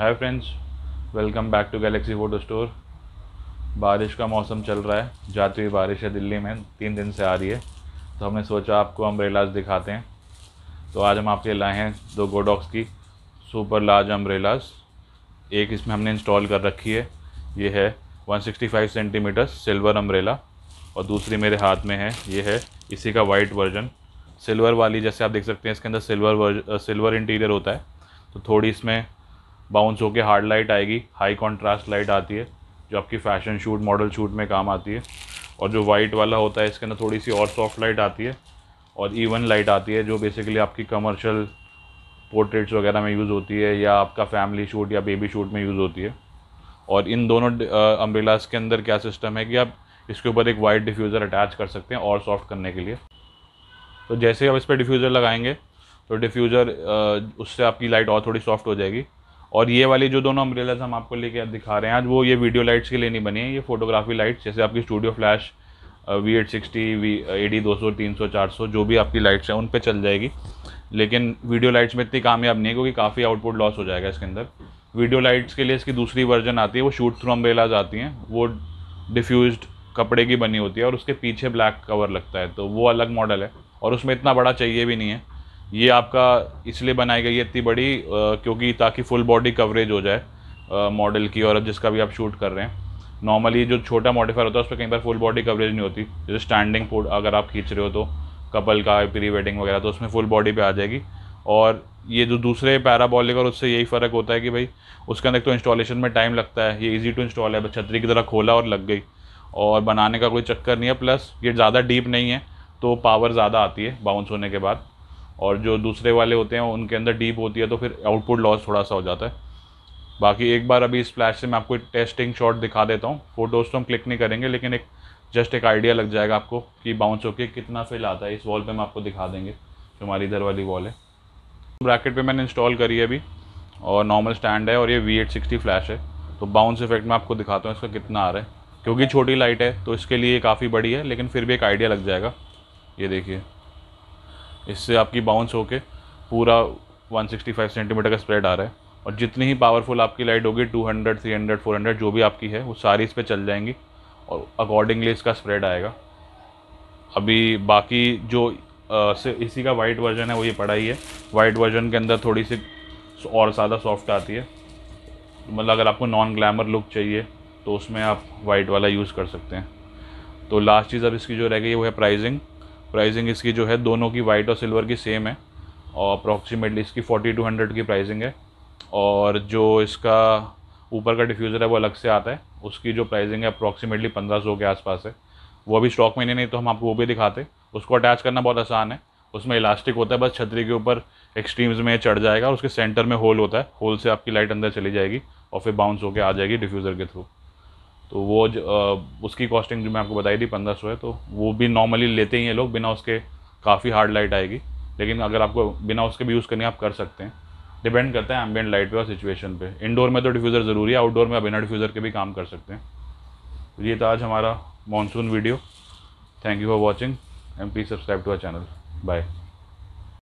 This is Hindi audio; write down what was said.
hi friends welcome back to Galaxy Photo Store बारिश का मौसम चल रहा है जाती हुई बारिश है दिल्ली में तीन दिन से आ रही है तो हमने सोचा आपको अम्ब्रेलाज दिखाते हैं तो आज हम आपके लाए हैं दो गोडॉक्स की सुपर लार्ज अम्ब्रेलाज एक इसमें हमने इंस्टॉल कर रखी है ये है 165 सेंटीमीटर सिल्वर अम्ब्रेला और दूसरी मेरे हाथ में है ये है इसी का वाइट वर्जन सिल्वर वाली जैसे आप देख सकते हैं इसके अंदर सिल्वर वर्ज सिल्वर इंटीरियर होता है तो थोड़ी इसमें बाउंस होके हार्ड लाइट आएगी हाई कॉन्ट्रास्ट लाइट आती है जो आपकी फैशन शूट मॉडल शूट में काम आती है और जो वाइट वाला होता है इसके अंदर थोड़ी सी और सॉफ्ट लाइट आती है और ईवन लाइट आती है जो बेसिकली आपकी कमर्शियल पोर्ट्रेट्स वगैरह में यूज़ होती है या आपका फैमिली शूट या बेबी शूट में यूज़ होती है और इन दोनों अम्ब्रेलास के अंदर क्या सिस्टम है कि आप इसके ऊपर एक वाइट डिफ्यूज़र अटैच कर सकते हैं और सॉफ्ट करने के लिए तो जैसे ही आप इस पर डिफ्यूज़र लगाएंगे तो डिफ्यूज़र उससे आपकी लाइट और थोड़ी सॉफ्ट हो जाएगी और ये वाली जो दोनों अम्ब्रेलाज हम आपको लेके दिखा रहे हैं आज वो ये वीडियो लाइट्स के लिए नहीं बने हैं ये फोटोग्राफी लाइट्स जैसे आपकी studio flash V eight sixty V A D दो सौ तीन सौ चार सौ जो भी आपकी लाइट्स हैं उन पर चल जाएगी लेकिन वीडियो लाइट्स में इतनी कामयाब नहीं है क्योंकि काफ़ी आउटपुट लॉस हो जाएगा इसके अंदर वीडियो लाइट्स के लिए इसकी दूसरी वर्जन आती है वो शूट थ्रू अम्ब्रेलाज आती हैं वो डिफ्यूज कपड़े की बनी होती है और उसके पीछे ब्लैक कवर लगता है तो वो अलग मॉडल है और उसमें इतना बड़ा चाहिए भी नहीं है ये आपका इसलिए बनाई गई है इतनी बड़ी क्योंकि ताकि फुल बॉडी कवरेज हो जाए मॉडल की और अब जिसका भी आप शूट कर रहे हैं नॉर्मली जो छोटा मॉडिफायर होता है उस पर कहीं बार फुल बॉडी कवरेज नहीं होती जैसे स्टैंडिंग फूड अगर आप खींच रहे हो तो कपल का प्री वेडिंग वगैरह तो उसमें फुल बॉडी पर आ जाएगी और ये जो दूसरे पैराबॉलिक और उससे यही फ़र्क होता है कि भाई उसके अंदर तो इंस्टॉलेशन में टाइम लगता है ये इजी टू इंस्टॉल है बस छतरी की तरह खोला और लग गई और बनाने का कोई चक्कर नहीं है प्लस ये ज़्यादा डीप नहीं है तो पावर ज़्यादा आती है बाउंस होने के बाद और जो दूसरे वाले होते हैं उनके अंदर डीप होती है तो फिर आउटपुट लॉस थोड़ा सा हो जाता है बाकी एक बार अभी इस फ्लैश से मैं आपको टेस्टिंग शॉट दिखा देता हूँ फोटोज तो हम क्लिक नहीं करेंगे लेकिन एक जस्ट एक आइडिया लग जाएगा आपको कि बाउंस होके कितना फिल आता है इस वॉल पे हम आपको दिखा देंगे जो हमारी इधर वाली वॉल है ब्रैकेट पे मैंने इंस्टॉल करी है अभी और नॉर्मल स्टैंड है और ये वी एट सिक्सटी फ्लैश है तो बाउंस इफेक्ट मैं आपको दिखाता हूँ इसका कितना आ रहा है क्योंकि छोटी लाइट है तो इसके लिए काफ़ी बड़ी है लेकिन फिर भी एक आइडिया लग जाएगा ये देखिए इससे आपकी बाउंस होके पूरा 165 सेंटीमीटर का स्प्रेड आ रहा है और जितनी ही पावरफुल आपकी लाइट होगी 200, 300, 400 जो भी आपकी है वो सारी इस पर चल जाएंगी और अकॉर्डिंगली इसका स्प्रेड आएगा अभी बाकी जो आ, इसी का वाइट वर्जन है वो ये पड़ा ही है वाइट वर्जन के अंदर थोड़ी सी और ज़्यादा सॉफ्ट आती है मतलब अगर आपको नॉन ग्लैमर लुक चाहिए तो उसमें आप वाइट वाला यूज़ कर सकते हैं तो लास्ट चीज़ अब इसकी जो रह गई वो है प्राइजिंग प्राइसिंग इसकी जो है दोनों की वाइट और सिल्वर की सेम है और अप्रॉक्सीमेटली इसकी फोर्टी टू हंड्रेड की प्राइसिंग है और जो इसका ऊपर का डिफ्यूज़र है वो अलग से आता है उसकी जो प्राइसिंग है अप्रॉक्सीमेटली पंद्रह सौ के आसपास है वो अभी स्टॉक में नहीं नहीं तो हम आपको वो भी दिखाते उसको अटैच करना बहुत आसान है उसमें इलास्टिक होता है बस छतरी के ऊपर एक्सट्रीम्स में चढ़ जाएगा और उसके सेंटर में होल होता है होल से आपकी लाइट अंदर चली जाएगी और फिर बाउंस होकर आ जाएगी डिफ्यूज़र के थ्रू तो वो ज, आ, उसकी कॉस्टिंग जो मैं आपको बताई थी पंद्रह सौ है तो वो भी नॉर्मली लेते ही हैं लोग बिना उसके काफ़ी हार्ड लाइट आएगी लेकिन अगर आपको बिना उसके भी यूज़ करनी आप कर सकते हैं डिपेंड करता है एम्बियंट लाइट पे और सिचुएशन पे इंडोर में तो डिफ्यूज़र ज़रूरी है आउटडोर में आप बिना डिफ्यूज़र के भी काम कर सकते हैं तो ये था आज हमारा monsoon video thank you for watching and please subscribe to our channel bye